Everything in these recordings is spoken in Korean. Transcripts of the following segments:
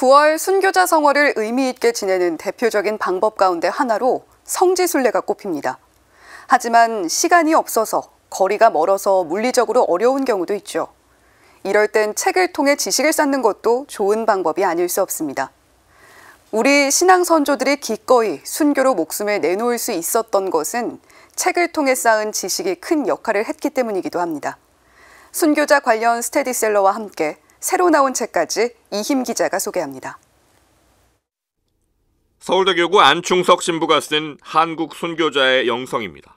9월 순교자 성월을 의미 있게 지내는 대표적인 방법 가운데 하나로 성지순례가 꼽힙니다. 하지만 시간이 없어서 거리가 멀어서 물리적으로 어려운 경우도 있죠. 이럴 땐 책을 통해 지식을 쌓는 것도 좋은 방법이 아닐 수 없습니다. 우리 신앙 선조들이 기꺼이 순교로 목숨을 내놓을 수 있었던 것은 책을 통해 쌓은 지식이 큰 역할을 했기 때문이기도 합니다. 순교자 관련 스테디셀러와 함께 새로 나온 책까지 이힘 기자가 소개합니다. 서울대 교구 안충석 신부가 쓴 한국 순교자의 영성입니다.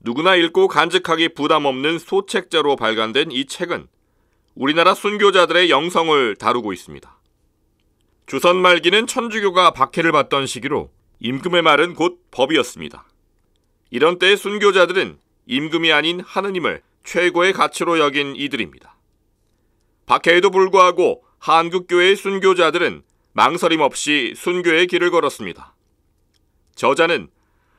누구나 읽고 간직하기 부담 없는 소책자로 발간된 이 책은 우리나라 순교자들의 영성을 다루고 있습니다. 조선 말기는 천주교가 박해를 받던 시기로 임금의 말은 곧 법이었습니다. 이런 때의 순교자들은 임금이 아닌 하느님을 최고의 가치로 여긴 이들입니다. 박해에도 불구하고 한국교회의 순교자들은 망설임 없이 순교의 길을 걸었습니다. 저자는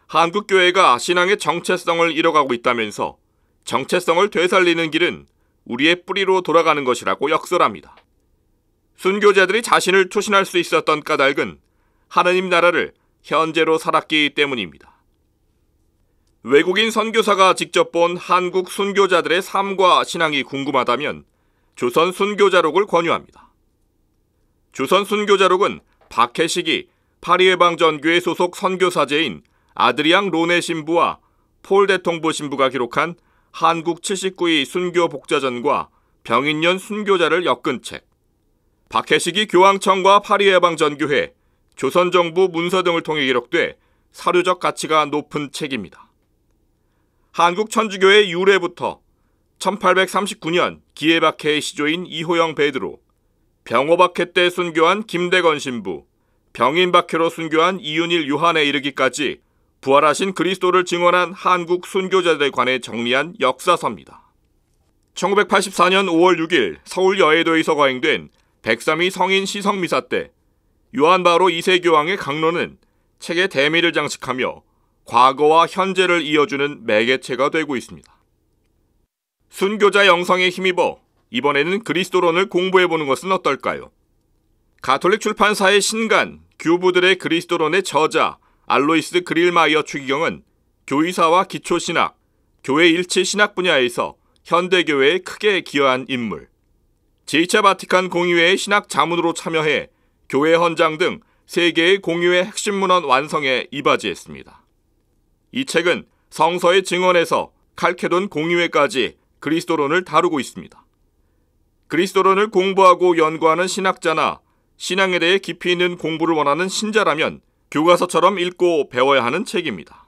한국교회가 신앙의 정체성을 잃어가고 있다면서 정체성을 되살리는 길은 우리의 뿌리로 돌아가는 것이라고 역설합니다. 순교자들이 자신을 초신할 수 있었던 까닭은 하느님 나라를 현재로 살았기 때문입니다. 외국인 선교사가 직접 본 한국 순교자들의 삶과 신앙이 궁금하다면 조선 순교자록을 권유합니다. 조선 순교자록은 박해식이 파리해방 전교회 소속 선교사제인 아드리앙 로네 신부와 폴 대통보 신부가 기록한 한국 79위 순교 복자전과 병인년 순교자를 엮은 책. 박해식이 교황청과 파리해방 전교회, 조선정부 문서 등을 통해 기록돼 사료적 가치가 높은 책입니다. 한국 천주교의 유래부터 1839년 기예박해의 시조인 이호영 베드로, 병호박해 때 순교한 김대건 신부, 병인박해로 순교한 이윤일 요한에 이르기까지 부활하신 그리스도를 증언한 한국 순교자들에 관해 정리한 역사서입니다. 1984년 5월 6일 서울 여의도에서 거행된 103위 성인 시성 미사 때 요한 바로 2세 교황의 강론은 책의 대미를 장식하며 과거와 현재를 이어주는 매개체가 되고 있습니다. 순교자 영성에 힘입어 이번에는 그리스도론을 공부해보는 것은 어떨까요? 가톨릭 출판사의 신간 교부들의 그리스도론의 저자 알로이스 그릴마이어 추기경은 교의사와 기초신학, 교회 일치 신학 분야에서 현대교회에 크게 기여한 인물. 제2차 바티칸 공의회의 신학 자문으로 참여해 교회 헌장 등 세계의 공유의 핵심 문헌 완성에 이바지했습니다. 이 책은 성서의 증언에서 칼케돈 공유회까지 그리스도론을 다루고 있습니다. 그리스도론을 공부하고 연구하는 신학자나 신앙에 대해 깊이 있는 공부를 원하는 신자라면 교과서처럼 읽고 배워야 하는 책입니다.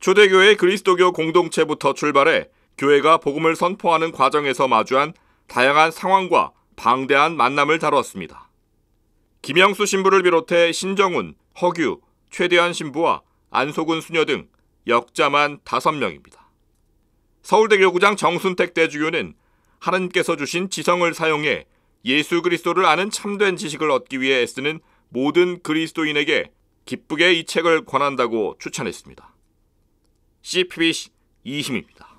초대교회 그리스도교 공동체부터 출발해 교회가 복음을 선포하는 과정에서 마주한 다양한 상황과 방대한 만남을 다루었습니다. 김영수 신부를 비롯해 신정훈, 허규, 최대한 신부와 안소근 수녀 등 역자만 5명입니다. 서울대교구장 정순택 대주교는 하나님께서 주신 지성을 사용해 예수 그리스도를 아는 참된 지식을 얻기 위해 애쓰는 모든 그리스도인에게 기쁘게 이 책을 권한다고 추천했습니다. CPBC 이힘입니다.